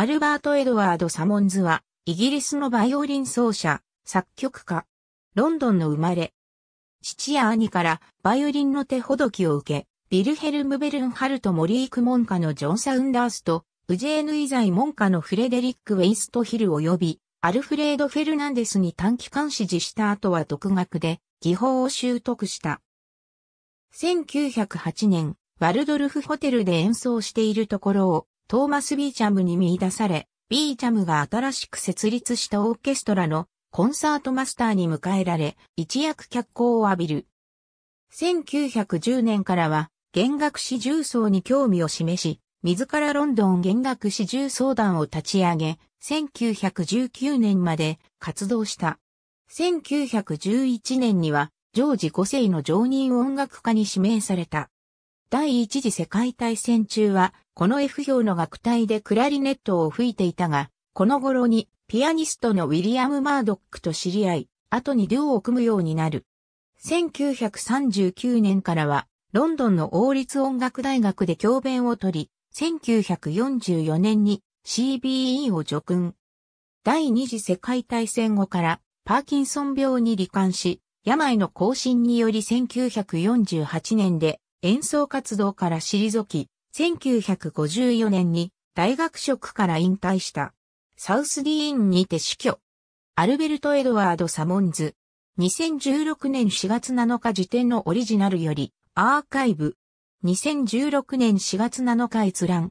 アルバート・エドワード・サモンズは、イギリスのバイオリン奏者、作曲家。ロンドンの生まれ。父や兄からバイオリンの手ほどきを受け、ビルヘルム・ベルンハルト・モリークモンカのジョン・サウンダースと、ウジェーヌ・イザイ門下のフレデリック・ウェイストヒル及び、アルフレード・フェルナンデスに短期間指示した後は独学で、技法を習得した。1908年、ワルドルフホテルで演奏しているところを、トーマス・ビーチャムに見出され、ビーチャムが新しく設立したオーケストラのコンサートマスターに迎えられ、一躍脚光を浴びる。1910年からは、弦楽四重奏に興味を示し、自らロンドン弦楽四重奏団を立ち上げ、1919年まで活動した。1911年には、ジョージ5世の常任音楽家に指名された。第一次世界大戦中は、この F 表の楽隊でクラリネットを吹いていたが、この頃にピアニストのウィリアム・マードックと知り合い、後にデュオを組むようになる。1939年からは、ロンドンの王立音楽大学で教鞭を取り、1944年に CBE を除訓。第二次世界大戦後からパーキンソン病に罹患し、病の更新により1948年で演奏活動から退き、1954年に大学職から引退した。サウスディーンにて死去。アルベルト・エドワード・サモンズ。2016年4月7日時点のオリジナルより、アーカイブ。2016年4月7日閲覧。